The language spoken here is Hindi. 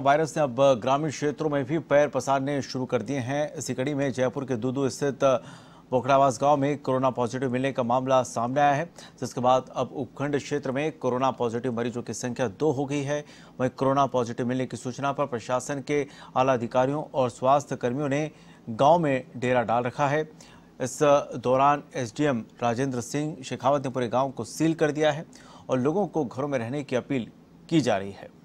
वायरस ने अब ग्रामीण क्षेत्रों में भी पैर पसारने शुरू कर दिए हैं इसी कड़ी में जयपुर के दूदू स्थित पोखड़ावास गांव में कोरोना पॉजिटिव मिलने का मामला सामने आया है जिसके बाद अब उपखंड क्षेत्र में कोरोना पॉजिटिव मरीजों की संख्या दो हो गई है वहीं कोरोना पॉजिटिव मिलने की सूचना पर प्रशासन के आला अधिकारियों और स्वास्थ्य कर्मियों ने गाँव में डेरा डाल रखा है इस दौरान एस राजेंद्र सिंह शेखावत ने पूरे गाँव को सील कर दिया है और लोगों को घरों में रहने की अपील की जा रही है